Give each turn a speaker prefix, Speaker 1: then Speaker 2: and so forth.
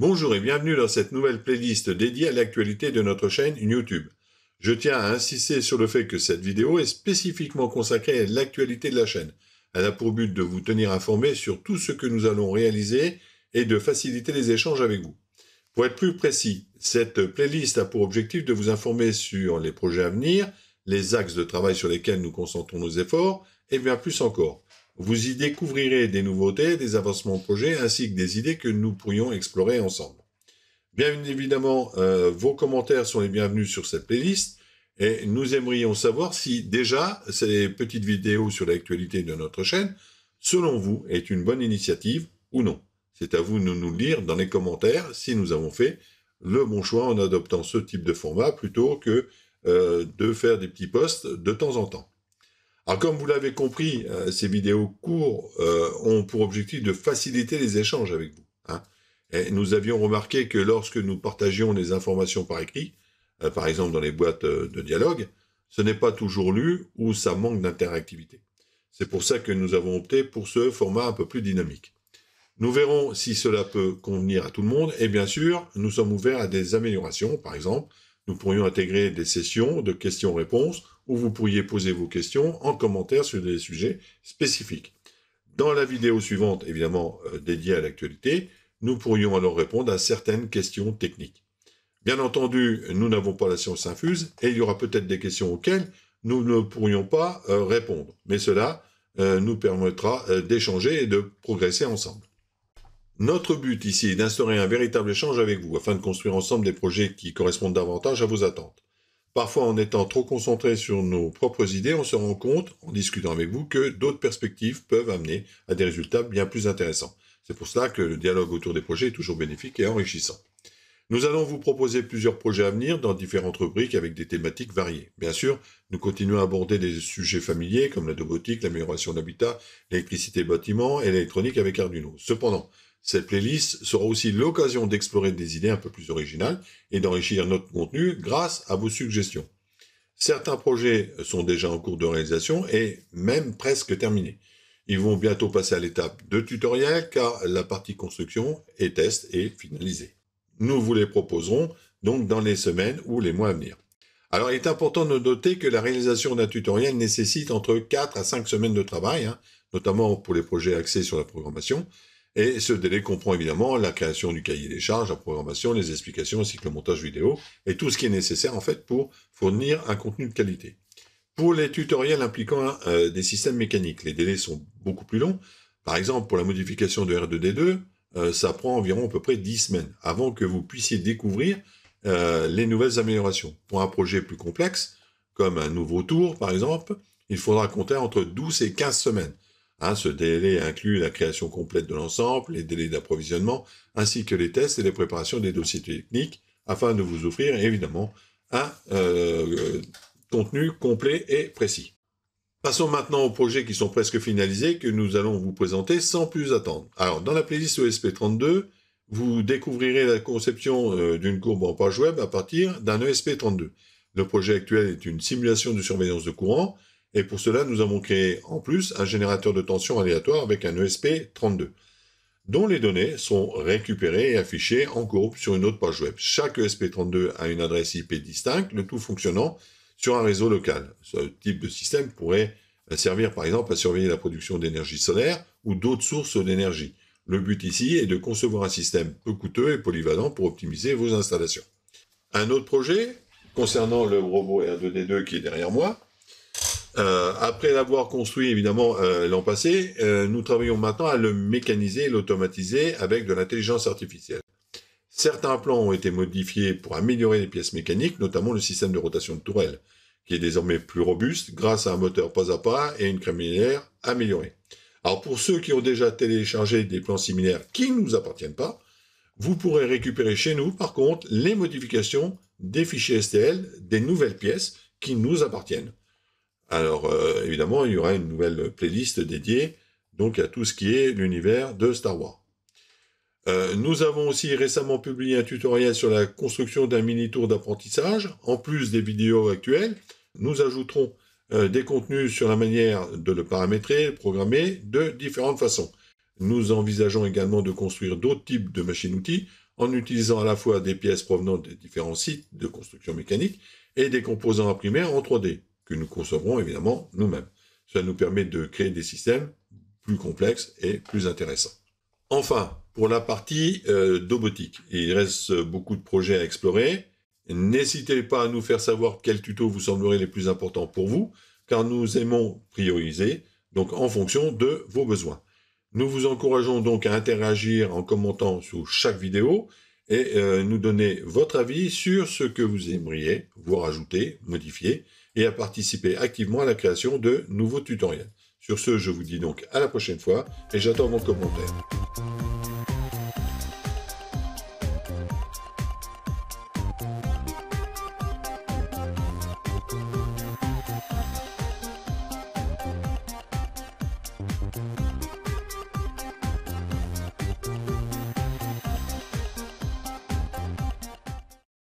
Speaker 1: Bonjour et bienvenue dans cette nouvelle playlist dédiée à l'actualité de notre chaîne YouTube. Je tiens à insister sur le fait que cette vidéo est spécifiquement consacrée à l'actualité de la chaîne. Elle a pour but de vous tenir informé sur tout ce que nous allons réaliser et de faciliter les échanges avec vous. Pour être plus précis, cette playlist a pour objectif de vous informer sur les projets à venir, les axes de travail sur lesquels nous concentrons nos efforts et bien plus encore. Vous y découvrirez des nouveautés, des avancements au projet, ainsi que des idées que nous pourrions explorer ensemble. Bien évidemment, euh, vos commentaires sont les bienvenus sur cette playlist et nous aimerions savoir si déjà ces petites vidéos sur l'actualité de notre chaîne, selon vous, est une bonne initiative ou non. C'est à vous de nous lire dans les commentaires si nous avons fait le bon choix en adoptant ce type de format plutôt que euh, de faire des petits posts de temps en temps. Alors comme vous l'avez compris, euh, ces vidéos courtes euh, ont pour objectif de faciliter les échanges avec vous. Hein. nous avions remarqué que lorsque nous partagions les informations par écrit, euh, par exemple dans les boîtes de dialogue, ce n'est pas toujours lu ou ça manque d'interactivité. C'est pour ça que nous avons opté pour ce format un peu plus dynamique. Nous verrons si cela peut convenir à tout le monde et bien sûr, nous sommes ouverts à des améliorations, par exemple, nous pourrions intégrer des sessions de questions-réponses où vous pourriez poser vos questions en commentaire sur des sujets spécifiques. Dans la vidéo suivante, évidemment euh, dédiée à l'actualité, nous pourrions alors répondre à certaines questions techniques. Bien entendu, nous n'avons pas la science infuse et il y aura peut-être des questions auxquelles nous ne pourrions pas euh, répondre. Mais cela euh, nous permettra d'échanger et de progresser ensemble. Notre but ici est d'instaurer un véritable échange avec vous afin de construire ensemble des projets qui correspondent davantage à vos attentes. Parfois, en étant trop concentrés sur nos propres idées, on se rend compte, en discutant avec vous, que d'autres perspectives peuvent amener à des résultats bien plus intéressants. C'est pour cela que le dialogue autour des projets est toujours bénéfique et enrichissant. Nous allons vous proposer plusieurs projets à venir dans différentes rubriques avec des thématiques variées. Bien sûr, nous continuons à aborder des sujets familiers comme la domotique, l'amélioration de l'habitat, l'électricité bâtiment et l'électronique avec Arduino. Cependant, cette playlist sera aussi l'occasion d'explorer des idées un peu plus originales et d'enrichir notre contenu grâce à vos suggestions. Certains projets sont déjà en cours de réalisation et même presque terminés. Ils vont bientôt passer à l'étape de tutoriel car la partie construction et test est finalisée. Nous vous les proposerons donc dans les semaines ou les mois à venir. Alors il est important de noter que la réalisation d'un tutoriel nécessite entre 4 à 5 semaines de travail, hein, notamment pour les projets axés sur la programmation, et ce délai comprend évidemment la création du cahier des charges, la programmation, les explications ainsi que le montage vidéo et tout ce qui est nécessaire en fait pour fournir un contenu de qualité. Pour les tutoriels impliquant euh, des systèmes mécaniques, les délais sont beaucoup plus longs. Par exemple, pour la modification de R2D2, euh, ça prend environ à peu près 10 semaines avant que vous puissiez découvrir euh, les nouvelles améliorations. Pour un projet plus complexe, comme un nouveau tour par exemple, il faudra compter entre 12 et 15 semaines. Hein, ce délai inclut la création complète de l'ensemble, les délais d'approvisionnement, ainsi que les tests et les préparations des dossiers techniques, afin de vous offrir évidemment un euh, contenu complet et précis. Passons maintenant aux projets qui sont presque finalisés, que nous allons vous présenter sans plus attendre. Alors, dans la playlist ESP32, vous découvrirez la conception euh, d'une courbe en page web à partir d'un ESP32. Le projet actuel est une simulation de surveillance de courant et pour cela, nous avons créé en plus un générateur de tension aléatoire avec un ESP32, dont les données sont récupérées et affichées en groupe sur une autre page web. Chaque ESP32 a une adresse IP distincte, le tout fonctionnant sur un réseau local. Ce type de système pourrait servir par exemple à surveiller la production d'énergie solaire ou d'autres sources d'énergie. Le but ici est de concevoir un système peu coûteux et polyvalent pour optimiser vos installations. Un autre projet concernant le robot R2D2 qui est derrière moi, euh, après l'avoir construit évidemment euh, l'an passé, euh, nous travaillons maintenant à le mécaniser et l'automatiser avec de l'intelligence artificielle. Certains plans ont été modifiés pour améliorer les pièces mécaniques, notamment le système de rotation de tourelle, qui est désormais plus robuste grâce à un moteur pas à pas et une linéaire améliorée. Alors pour ceux qui ont déjà téléchargé des plans similaires qui ne nous appartiennent pas, vous pourrez récupérer chez nous par contre les modifications des fichiers STL des nouvelles pièces qui nous appartiennent. Alors euh, évidemment, il y aura une nouvelle playlist dédiée donc à tout ce qui est l'univers de Star Wars. Euh, nous avons aussi récemment publié un tutoriel sur la construction d'un mini tour d'apprentissage. En plus des vidéos actuelles, nous ajouterons euh, des contenus sur la manière de le paramétrer, le programmer de différentes façons. Nous envisageons également de construire d'autres types de machines-outils en utilisant à la fois des pièces provenant des différents sites de construction mécanique et des composants imprimés en 3D que nous concevrons évidemment nous-mêmes. Cela nous permet de créer des systèmes plus complexes et plus intéressants. Enfin, pour la partie euh, d'obotique, il reste beaucoup de projets à explorer. N'hésitez pas à nous faire savoir quels tutos vous sembleraient les plus importants pour vous, car nous aimons prioriser, donc en fonction de vos besoins. Nous vous encourageons donc à interagir en commentant sous chaque vidéo et euh, nous donner votre avis sur ce que vous aimeriez voir ajouter, modifier, et à participer activement à la création de nouveaux tutoriels. Sur ce, je vous dis donc à la prochaine fois et j'attends vos commentaires.